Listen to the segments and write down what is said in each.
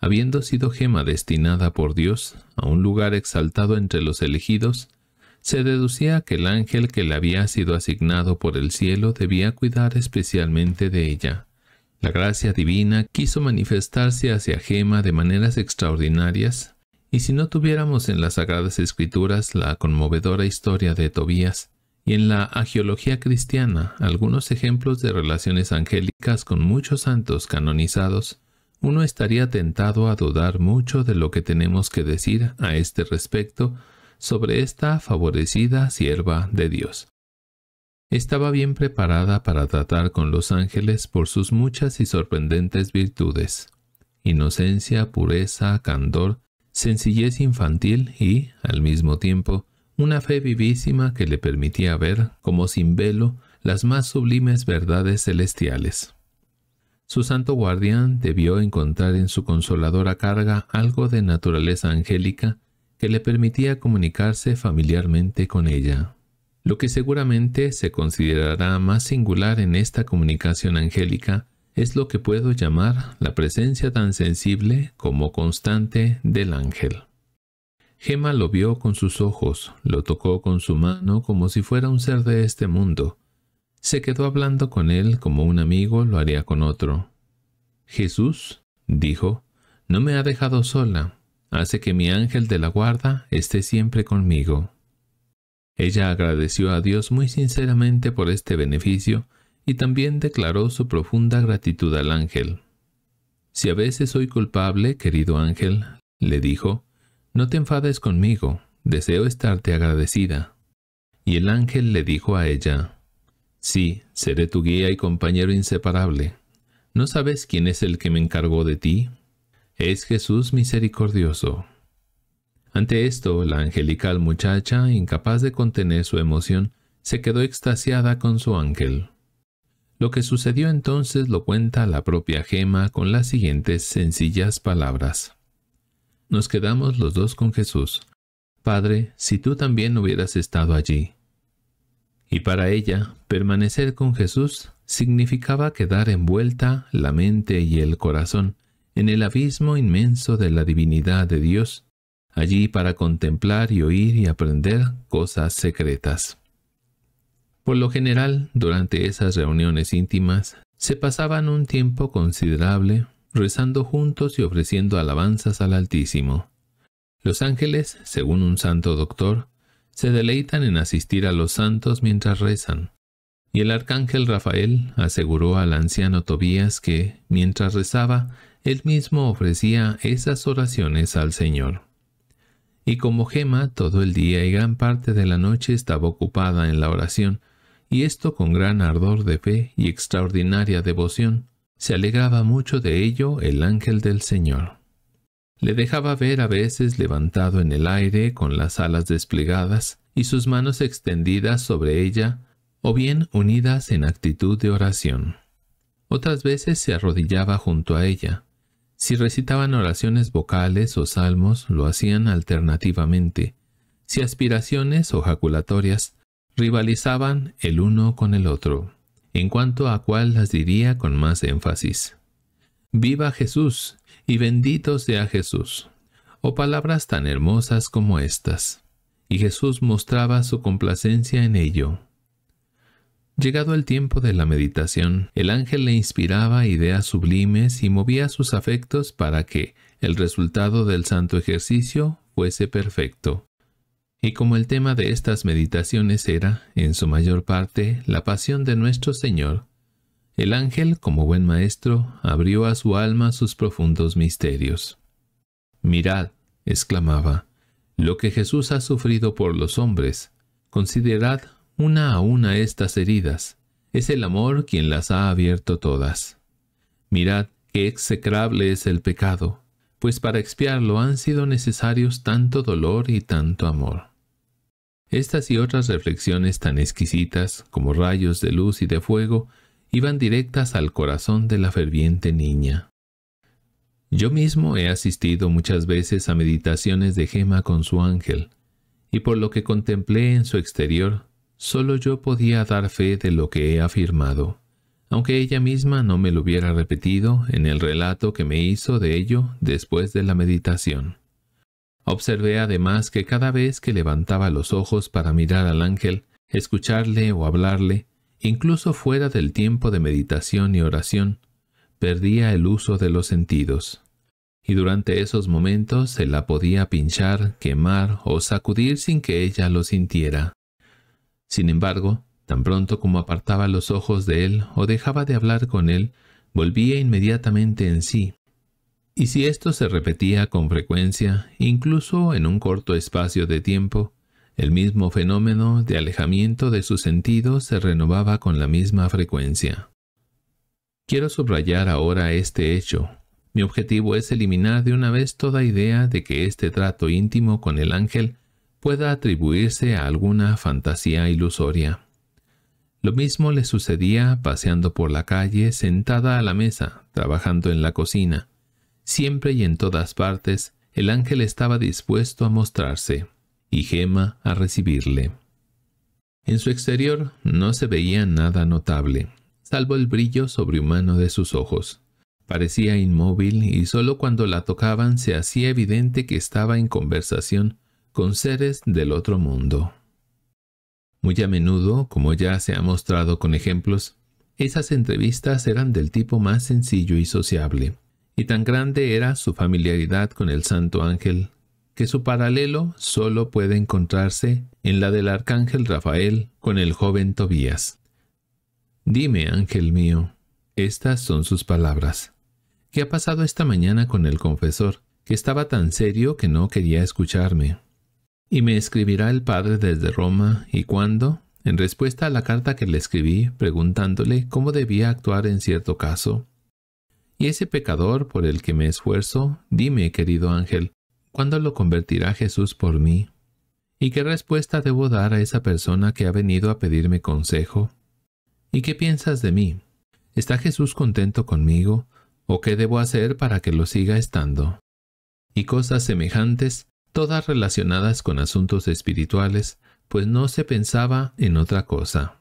habiendo sido gema destinada por Dios a un lugar exaltado entre los elegidos, se deducía que el ángel que le había sido asignado por el cielo debía cuidar especialmente de ella. La gracia divina quiso manifestarse hacia Gema de maneras extraordinarias, y si no tuviéramos en las Sagradas Escrituras la conmovedora historia de Tobías, y en la agiología cristiana algunos ejemplos de relaciones angélicas con muchos santos canonizados, uno estaría tentado a dudar mucho de lo que tenemos que decir a este respecto sobre esta favorecida sierva de Dios. Estaba bien preparada para tratar con los ángeles por sus muchas y sorprendentes virtudes, inocencia, pureza, candor, sencillez infantil y, al mismo tiempo, una fe vivísima que le permitía ver, como sin velo, las más sublimes verdades celestiales. Su santo guardián debió encontrar en su consoladora carga algo de naturaleza angélica que le permitía comunicarse familiarmente con ella. Lo que seguramente se considerará más singular en esta comunicación angélica es lo que puedo llamar la presencia tan sensible como constante del ángel. Gemma lo vio con sus ojos, lo tocó con su mano como si fuera un ser de este mundo, se quedó hablando con él como un amigo lo haría con otro. Jesús, dijo, no me ha dejado sola, hace que mi ángel de la guarda esté siempre conmigo. Ella agradeció a Dios muy sinceramente por este beneficio y también declaró su profunda gratitud al ángel. Si a veces soy culpable, querido ángel, le dijo, no te enfades conmigo, deseo estarte agradecida. Y el ángel le dijo a ella, Sí, seré tu guía y compañero inseparable. ¿No sabes quién es el que me encargó de ti? Es Jesús misericordioso. Ante esto, la angelical muchacha, incapaz de contener su emoción, se quedó extasiada con su ángel. Lo que sucedió entonces lo cuenta la propia Gema con las siguientes sencillas palabras. Nos quedamos los dos con Jesús. Padre, si tú también hubieras estado allí, y para ella, permanecer con Jesús significaba quedar envuelta la mente y el corazón en el abismo inmenso de la divinidad de Dios, allí para contemplar y oír y aprender cosas secretas. Por lo general, durante esas reuniones íntimas, se pasaban un tiempo considerable rezando juntos y ofreciendo alabanzas al Altísimo. Los ángeles, según un santo doctor, se deleitan en asistir a los santos mientras rezan. Y el arcángel Rafael aseguró al anciano Tobías que, mientras rezaba, él mismo ofrecía esas oraciones al Señor. Y como Gema todo el día y gran parte de la noche estaba ocupada en la oración, y esto con gran ardor de fe y extraordinaria devoción, se alegraba mucho de ello el ángel del Señor le dejaba ver a veces levantado en el aire con las alas desplegadas y sus manos extendidas sobre ella o bien unidas en actitud de oración. Otras veces se arrodillaba junto a ella. Si recitaban oraciones vocales o salmos, lo hacían alternativamente. Si aspiraciones o jaculatorias, rivalizaban el uno con el otro, en cuanto a cuál las diría con más énfasis. Viva Jesús, y bendito sea Jesús, o oh, palabras tan hermosas como estas. Y Jesús mostraba su complacencia en ello. Llegado el tiempo de la meditación, el ángel le inspiraba ideas sublimes y movía sus afectos para que el resultado del santo ejercicio fuese perfecto. Y como el tema de estas meditaciones era, en su mayor parte, la pasión de nuestro Señor, el ángel, como buen maestro, abrió a su alma sus profundos misterios. Mirad, exclamaba, lo que Jesús ha sufrido por los hombres. Considerad una a una estas heridas. Es el amor quien las ha abierto todas. Mirad qué execrable es el pecado, pues para expiarlo han sido necesarios tanto dolor y tanto amor. Estas y otras reflexiones tan exquisitas como rayos de luz y de fuego iban directas al corazón de la ferviente niña. Yo mismo he asistido muchas veces a meditaciones de Gema con su ángel, y por lo que contemplé en su exterior, solo yo podía dar fe de lo que he afirmado, aunque ella misma no me lo hubiera repetido en el relato que me hizo de ello después de la meditación. Observé además que cada vez que levantaba los ojos para mirar al ángel, escucharle o hablarle, Incluso fuera del tiempo de meditación y oración, perdía el uso de los sentidos, y durante esos momentos se la podía pinchar, quemar o sacudir sin que ella lo sintiera. Sin embargo, tan pronto como apartaba los ojos de él o dejaba de hablar con él, volvía inmediatamente en sí. Y si esto se repetía con frecuencia, incluso en un corto espacio de tiempo, el mismo fenómeno de alejamiento de sus sentidos se renovaba con la misma frecuencia. Quiero subrayar ahora este hecho. Mi objetivo es eliminar de una vez toda idea de que este trato íntimo con el ángel pueda atribuirse a alguna fantasía ilusoria. Lo mismo le sucedía paseando por la calle, sentada a la mesa, trabajando en la cocina. Siempre y en todas partes, el ángel estaba dispuesto a mostrarse y Gema a recibirle. En su exterior no se veía nada notable, salvo el brillo sobrehumano de sus ojos. Parecía inmóvil y solo cuando la tocaban se hacía evidente que estaba en conversación con seres del otro mundo. Muy a menudo, como ya se ha mostrado con ejemplos, esas entrevistas eran del tipo más sencillo y sociable, y tan grande era su familiaridad con el santo ángel que su paralelo solo puede encontrarse en la del arcángel Rafael con el joven Tobías. Dime, ángel mío, estas son sus palabras. ¿Qué ha pasado esta mañana con el confesor, que estaba tan serio que no quería escucharme? Y me escribirá el padre desde Roma, ¿y cuándo? En respuesta a la carta que le escribí, preguntándole cómo debía actuar en cierto caso. Y ese pecador por el que me esfuerzo, dime, querido ángel, ¿Cuándo lo convertirá Jesús por mí? ¿Y qué respuesta debo dar a esa persona que ha venido a pedirme consejo? ¿Y qué piensas de mí? ¿Está Jesús contento conmigo? ¿O qué debo hacer para que lo siga estando? Y cosas semejantes, todas relacionadas con asuntos espirituales, pues no se pensaba en otra cosa.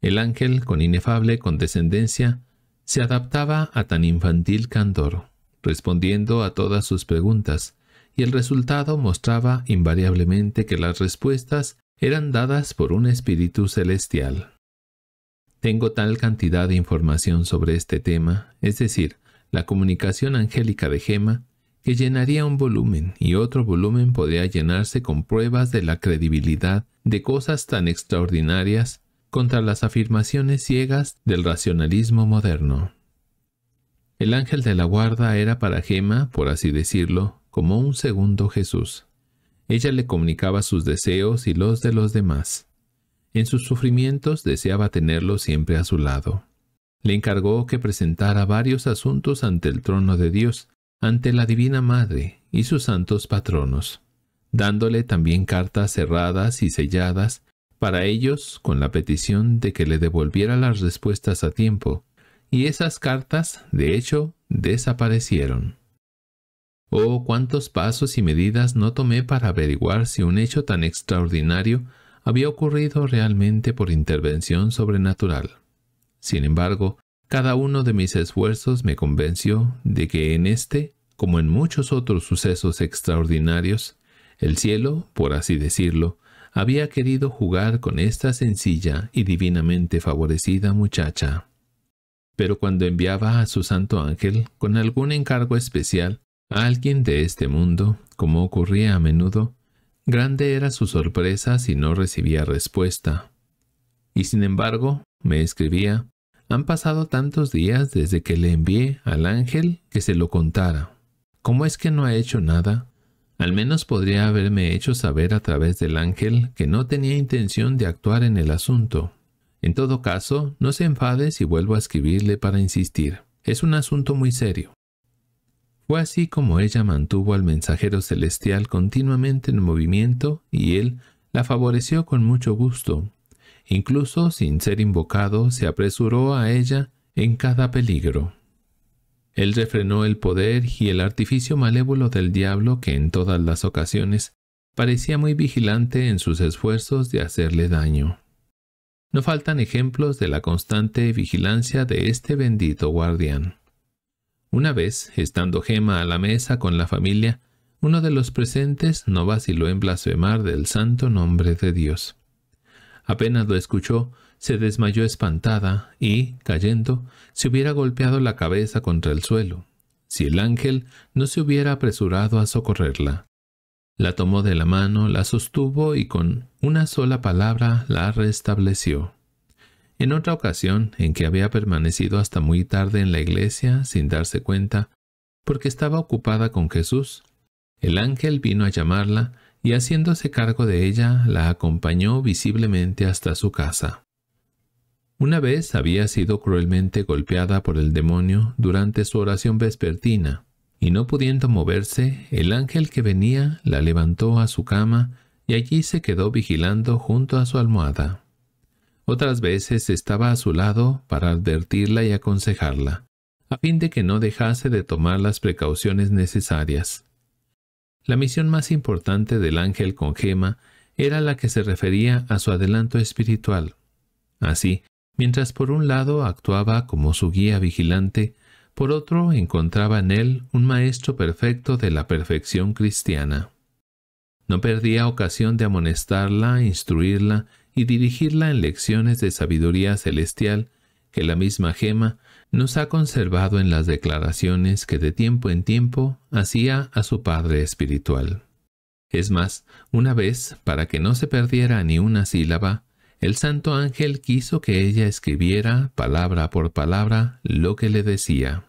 El ángel, con inefable condescendencia, se adaptaba a tan infantil candor, respondiendo a todas sus preguntas, y el resultado mostraba invariablemente que las respuestas eran dadas por un espíritu celestial. Tengo tal cantidad de información sobre este tema, es decir, la comunicación angélica de Gema, que llenaría un volumen y otro volumen podría llenarse con pruebas de la credibilidad de cosas tan extraordinarias contra las afirmaciones ciegas del racionalismo moderno. El ángel de la guarda era para Gema, por así decirlo, como un segundo Jesús. Ella le comunicaba sus deseos y los de los demás. En sus sufrimientos deseaba tenerlo siempre a su lado. Le encargó que presentara varios asuntos ante el trono de Dios, ante la Divina Madre y sus santos patronos, dándole también cartas cerradas y selladas para ellos con la petición de que le devolviera las respuestas a tiempo, y esas cartas, de hecho, desaparecieron. Oh, cuántos pasos y medidas no tomé para averiguar si un hecho tan extraordinario había ocurrido realmente por intervención sobrenatural. Sin embargo, cada uno de mis esfuerzos me convenció de que en este, como en muchos otros sucesos extraordinarios, el cielo, por así decirlo, había querido jugar con esta sencilla y divinamente favorecida muchacha. Pero cuando enviaba a su santo ángel con algún encargo especial, alguien de este mundo, como ocurría a menudo, grande era su sorpresa si no recibía respuesta. Y sin embargo, me escribía, han pasado tantos días desde que le envié al ángel que se lo contara. ¿Cómo es que no ha hecho nada? Al menos podría haberme hecho saber a través del ángel que no tenía intención de actuar en el asunto. En todo caso, no se enfade si vuelvo a escribirle para insistir. Es un asunto muy serio. Fue así como ella mantuvo al mensajero celestial continuamente en movimiento y él la favoreció con mucho gusto. Incluso sin ser invocado, se apresuró a ella en cada peligro. Él refrenó el poder y el artificio malévolo del diablo que en todas las ocasiones parecía muy vigilante en sus esfuerzos de hacerle daño. No faltan ejemplos de la constante vigilancia de este bendito guardián. Una vez, estando Gema a la mesa con la familia, uno de los presentes no vaciló en blasfemar del santo nombre de Dios. Apenas lo escuchó, se desmayó espantada y, cayendo, se hubiera golpeado la cabeza contra el suelo, si el ángel no se hubiera apresurado a socorrerla. La tomó de la mano, la sostuvo y con una sola palabra la restableció. En otra ocasión, en que había permanecido hasta muy tarde en la iglesia sin darse cuenta, porque estaba ocupada con Jesús, el ángel vino a llamarla y haciéndose cargo de ella, la acompañó visiblemente hasta su casa. Una vez había sido cruelmente golpeada por el demonio durante su oración vespertina, y no pudiendo moverse, el ángel que venía la levantó a su cama y allí se quedó vigilando junto a su almohada. Otras veces estaba a su lado para advertirla y aconsejarla, a fin de que no dejase de tomar las precauciones necesarias. La misión más importante del ángel con Gema era la que se refería a su adelanto espiritual. Así, mientras por un lado actuaba como su guía vigilante, por otro encontraba en él un maestro perfecto de la perfección cristiana. No perdía ocasión de amonestarla, instruirla y dirigirla en lecciones de sabiduría celestial que la misma Gema nos ha conservado en las declaraciones que de tiempo en tiempo hacía a su Padre espiritual. Es más, una vez, para que no se perdiera ni una sílaba, el santo ángel quiso que ella escribiera, palabra por palabra, lo que le decía.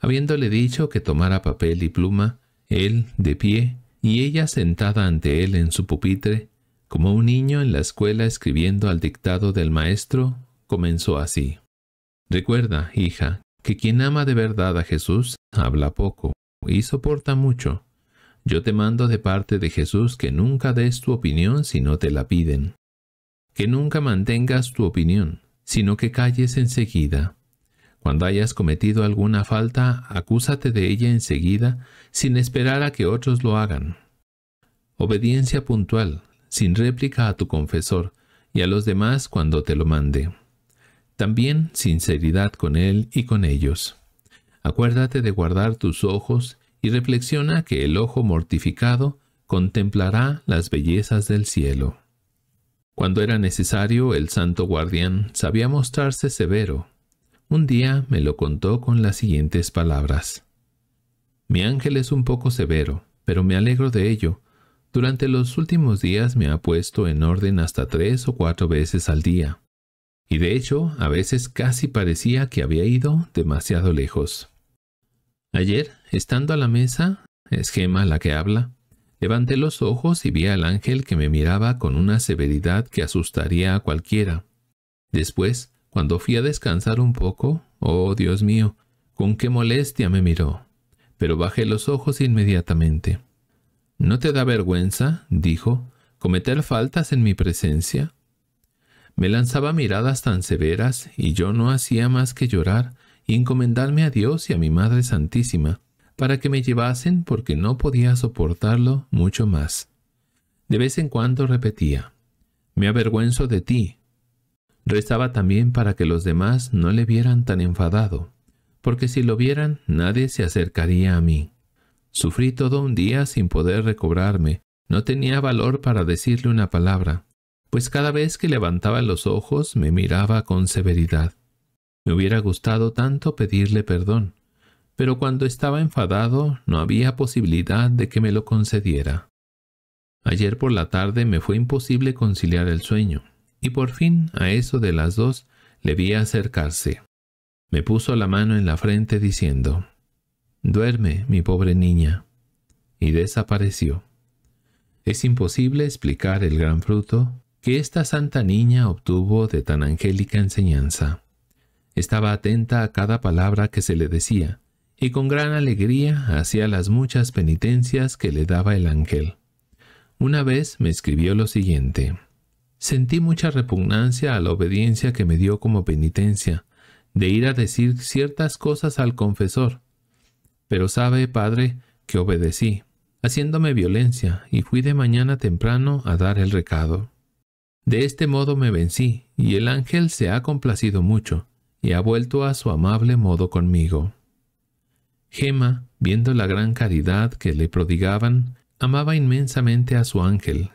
Habiéndole dicho que tomara papel y pluma, él, de pie, y ella sentada ante él en su pupitre, como un niño en la escuela escribiendo al dictado del maestro, comenzó así. Recuerda, hija, que quien ama de verdad a Jesús habla poco y soporta mucho. Yo te mando de parte de Jesús que nunca des tu opinión si no te la piden. Que nunca mantengas tu opinión, sino que calles enseguida. Cuando hayas cometido alguna falta, acúsate de ella enseguida, sin esperar a que otros lo hagan. Obediencia puntual, sin réplica a tu confesor y a los demás cuando te lo mande. También sinceridad con él y con ellos. Acuérdate de guardar tus ojos y reflexiona que el ojo mortificado contemplará las bellezas del cielo. Cuando era necesario, el santo guardián sabía mostrarse severo. Un día me lo contó con las siguientes palabras. Mi ángel es un poco severo, pero me alegro de ello, durante los últimos días me ha puesto en orden hasta tres o cuatro veces al día. Y de hecho, a veces casi parecía que había ido demasiado lejos. Ayer, estando a la mesa, es la que habla, levanté los ojos y vi al ángel que me miraba con una severidad que asustaría a cualquiera. Después, cuando fui a descansar un poco, oh Dios mío, con qué molestia me miró, pero bajé los ojos inmediatamente. ¿No te da vergüenza, dijo, cometer faltas en mi presencia? Me lanzaba miradas tan severas y yo no hacía más que llorar y encomendarme a Dios y a mi Madre Santísima para que me llevasen porque no podía soportarlo mucho más. De vez en cuando repetía, me avergüenzo de ti. Rezaba también para que los demás no le vieran tan enfadado, porque si lo vieran nadie se acercaría a mí. Sufrí todo un día sin poder recobrarme. No tenía valor para decirle una palabra, pues cada vez que levantaba los ojos me miraba con severidad. Me hubiera gustado tanto pedirle perdón, pero cuando estaba enfadado no había posibilidad de que me lo concediera. Ayer por la tarde me fue imposible conciliar el sueño, y por fin, a eso de las dos, le vi acercarse. Me puso la mano en la frente diciendo, Duerme, mi pobre niña. Y desapareció. Es imposible explicar el gran fruto que esta santa niña obtuvo de tan angélica enseñanza. Estaba atenta a cada palabra que se le decía, y con gran alegría hacía las muchas penitencias que le daba el ángel. Una vez me escribió lo siguiente. Sentí mucha repugnancia a la obediencia que me dio como penitencia, de ir a decir ciertas cosas al confesor, pero sabe, padre, que obedecí, haciéndome violencia, y fui de mañana temprano a dar el recado. De este modo me vencí, y el ángel se ha complacido mucho, y ha vuelto a su amable modo conmigo. Gema, viendo la gran caridad que le prodigaban, amaba inmensamente a su ángel,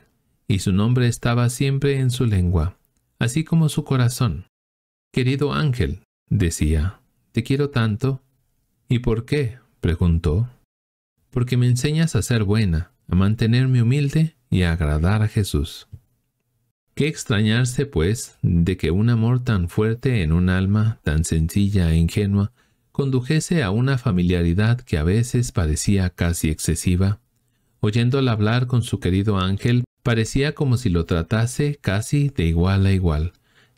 y su nombre estaba siempre en su lengua, así como su corazón. Querido ángel, decía, te quiero tanto. ¿Y por qué? preguntó. Porque me enseñas a ser buena, a mantenerme humilde y a agradar a Jesús. Qué extrañarse, pues, de que un amor tan fuerte en un alma tan sencilla e ingenua condujese a una familiaridad que a veces parecía casi excesiva. Oyéndola hablar con su querido ángel, parecía como si lo tratase casi de igual a igual,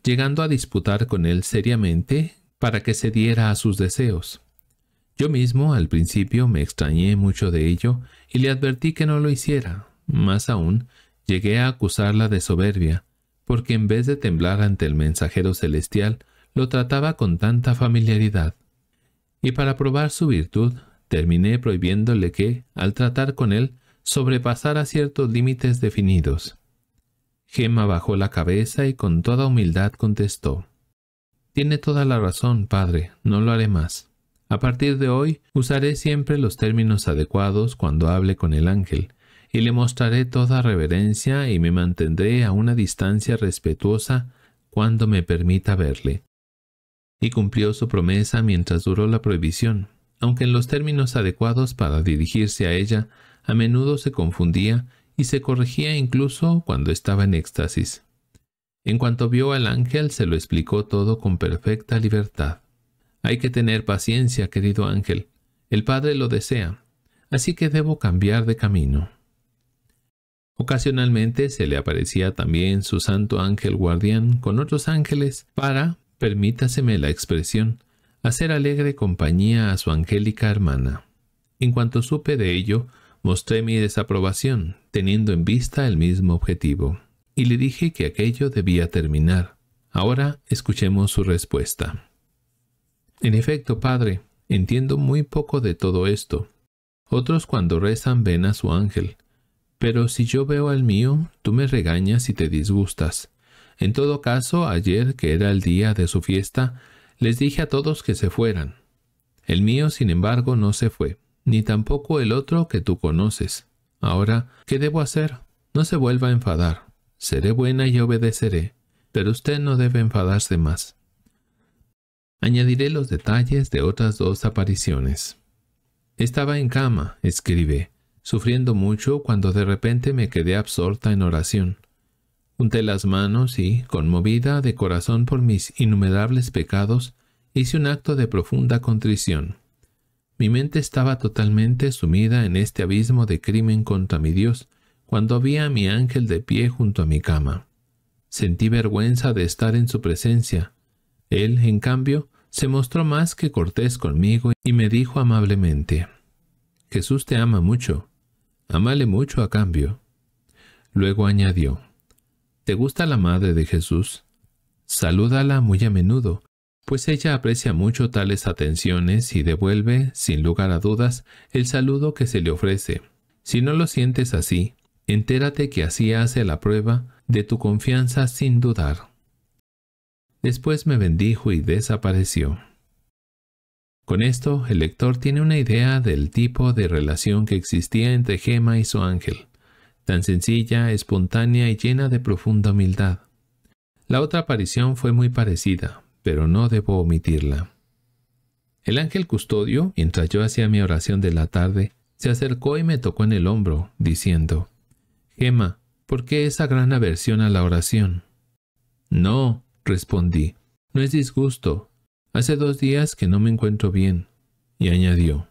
llegando a disputar con él seriamente para que se diera a sus deseos. Yo mismo al principio me extrañé mucho de ello y le advertí que no lo hiciera. Más aún, llegué a acusarla de soberbia, porque en vez de temblar ante el mensajero celestial, lo trataba con tanta familiaridad. Y para probar su virtud, terminé prohibiéndole que, al tratar con él, sobrepasara ciertos límites definidos. Gemma bajó la cabeza y con toda humildad contestó. Tiene toda la razón, padre, no lo haré más. A partir de hoy, usaré siempre los términos adecuados cuando hable con el ángel, y le mostraré toda reverencia y me mantendré a una distancia respetuosa cuando me permita verle. Y cumplió su promesa mientras duró la prohibición, aunque en los términos adecuados para dirigirse a ella, a menudo se confundía y se corregía incluso cuando estaba en éxtasis. En cuanto vio al ángel, se lo explicó todo con perfecta libertad. Hay que tener paciencia, querido ángel. El Padre lo desea, así que debo cambiar de camino. Ocasionalmente se le aparecía también su santo ángel guardián con otros ángeles para, permítaseme la expresión, hacer alegre compañía a su angélica hermana. En cuanto supe de ello, mostré mi desaprobación, teniendo en vista el mismo objetivo, y le dije que aquello debía terminar. Ahora escuchemos su respuesta. En efecto, Padre, entiendo muy poco de todo esto. Otros cuando rezan ven a su ángel. Pero si yo veo al mío, tú me regañas y te disgustas. En todo caso, ayer, que era el día de su fiesta, les dije a todos que se fueran. El mío, sin embargo, no se fue, ni tampoco el otro que tú conoces. Ahora, ¿qué debo hacer? No se vuelva a enfadar. Seré buena y obedeceré, pero usted no debe enfadarse más. Añadiré los detalles de otras dos apariciones. Estaba en cama, escribe, sufriendo mucho cuando de repente me quedé absorta en oración. Junté las manos y, conmovida de corazón por mis innumerables pecados, hice un acto de profunda contrición. Mi mente estaba totalmente sumida en este abismo de crimen contra mi Dios cuando vi a mi ángel de pie junto a mi cama. Sentí vergüenza de estar en su presencia. Él, en cambio, se mostró más que cortés conmigo y me dijo amablemente, Jesús te ama mucho, amale mucho a cambio. Luego añadió, ¿te gusta la madre de Jesús? Salúdala muy a menudo, pues ella aprecia mucho tales atenciones y devuelve, sin lugar a dudas, el saludo que se le ofrece. Si no lo sientes así, entérate que así hace la prueba de tu confianza sin dudar. Después me bendijo y desapareció. Con esto, el lector tiene una idea del tipo de relación que existía entre Gema y su ángel, tan sencilla, espontánea y llena de profunda humildad. La otra aparición fue muy parecida, pero no debo omitirla. El ángel custodio, mientras yo hacía mi oración de la tarde, se acercó y me tocó en el hombro, diciendo, Gema, ¿por qué esa gran aversión a la oración? No, Respondí, no es disgusto. Hace dos días que no me encuentro bien. Y añadió,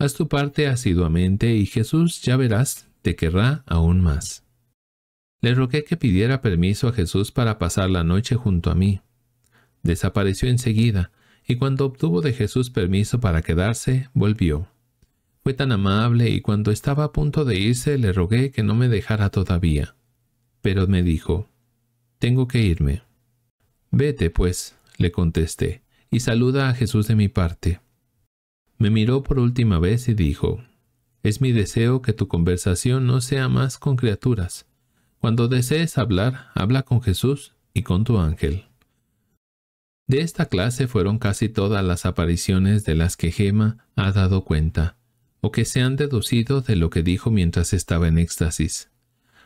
haz tu parte asiduamente y Jesús, ya verás, te querrá aún más. Le rogué que pidiera permiso a Jesús para pasar la noche junto a mí. Desapareció enseguida, y cuando obtuvo de Jesús permiso para quedarse, volvió. Fue tan amable y cuando estaba a punto de irse le rogué que no me dejara todavía. Pero me dijo, tengo que irme. Vete, pues, le contesté, y saluda a Jesús de mi parte. Me miró por última vez y dijo, Es mi deseo que tu conversación no sea más con criaturas. Cuando desees hablar, habla con Jesús y con tu ángel. De esta clase fueron casi todas las apariciones de las que Gema ha dado cuenta, o que se han deducido de lo que dijo mientras estaba en éxtasis.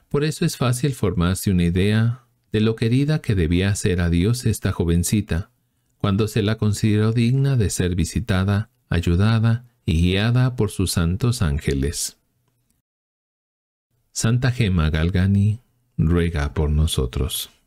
Por eso es fácil formarse una idea de lo querida que debía ser a Dios esta jovencita, cuando se la consideró digna de ser visitada, ayudada y guiada por sus santos ángeles. Santa Gema Galgani ruega por nosotros.